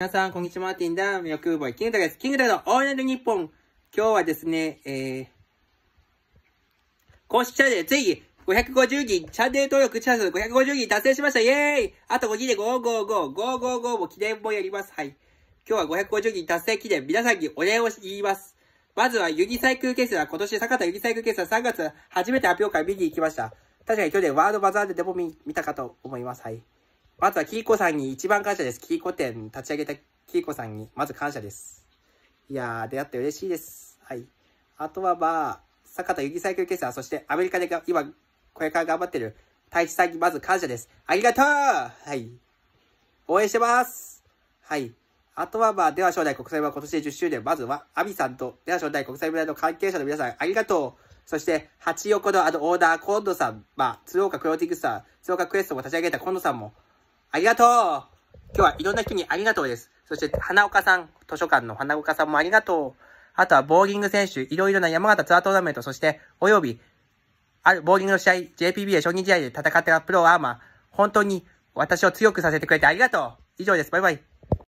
皆さん、こんにちは、マーティンだ。ミオクーボイ、キングダです。キングダのオーナイトニッポン。今日はですね、えー、公式チャンネル、ついに550人、チャンネル登録チャンス550人達成しましたイェーイあと5人で555、555も記念もやります。はい。今日は550人達成記念、皆さんにお礼を言います。まずはユニサイクルケースは今年、坂田ユニサイクルケースは3月初めて発表会見に行きました。確かに去年ワールドバザーででも見見たかと思います。はい。まずはキーコさんに一番感謝です。キーコ店立ち上げたキーコさんに、まず感謝です。いやー、出会って嬉しいです。はい。あとはまあ、坂田ユきサイクル決算、そしてアメリカで今、これから頑張ってる太一さんにまず感謝です。ありがとうはい。応援してますはい。あとはまあ、では将来国際は今年で10周年。まずは、アビさんと、では将来国際村の関係者の皆さん、ありがとうそして、八横のあのオーダー、コンドさん、まあ、鶴岡クローティングさん、鶴岡クエストも立ち上げたコンドさんも、ありがとう今日はいろんな人にありがとうです。そして、花岡さん、図書館の花岡さんもありがとう。あとは、ボーリング選手、いろいろな山形ツアートーナメント、そして、および、ある、ボーリングの試合、JPB a 初日試合で戦ってたプロアーマー、本当に私を強くさせてくれてありがとう以上です。バイバイ。